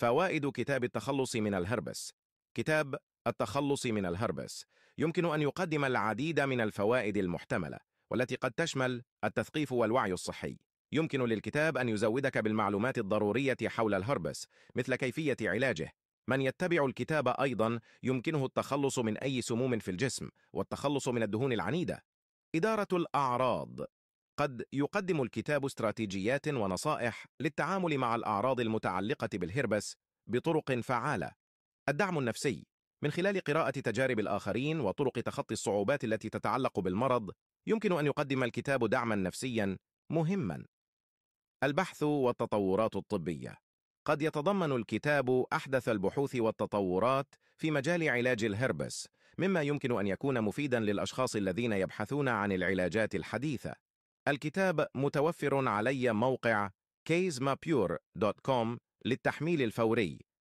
فوائد كتاب التخلص من الهربس كتاب التخلص من الهربس يمكن أن يقدم العديد من الفوائد المحتملة والتي قد تشمل التثقيف والوعي الصحي يمكن للكتاب أن يزودك بالمعلومات الضرورية حول الهربس مثل كيفية علاجه من يتبع الكتاب أيضا يمكنه التخلص من أي سموم في الجسم والتخلص من الدهون العنيدة إدارة الأعراض قد يقدم الكتاب استراتيجيات ونصائح للتعامل مع الأعراض المتعلقة بالهربس بطرق فعالة. الدعم النفسي من خلال قراءة تجارب الآخرين وطرق تخطي الصعوبات التي تتعلق بالمرض يمكن أن يقدم الكتاب دعما نفسيا مهما. البحث والتطورات الطبية قد يتضمن الكتاب أحدث البحوث والتطورات في مجال علاج الهربس مما يمكن أن يكون مفيدا للأشخاص الذين يبحثون عن العلاجات الحديثة الكتاب متوفر علي موقع kaysmapure.com للتحميل الفوري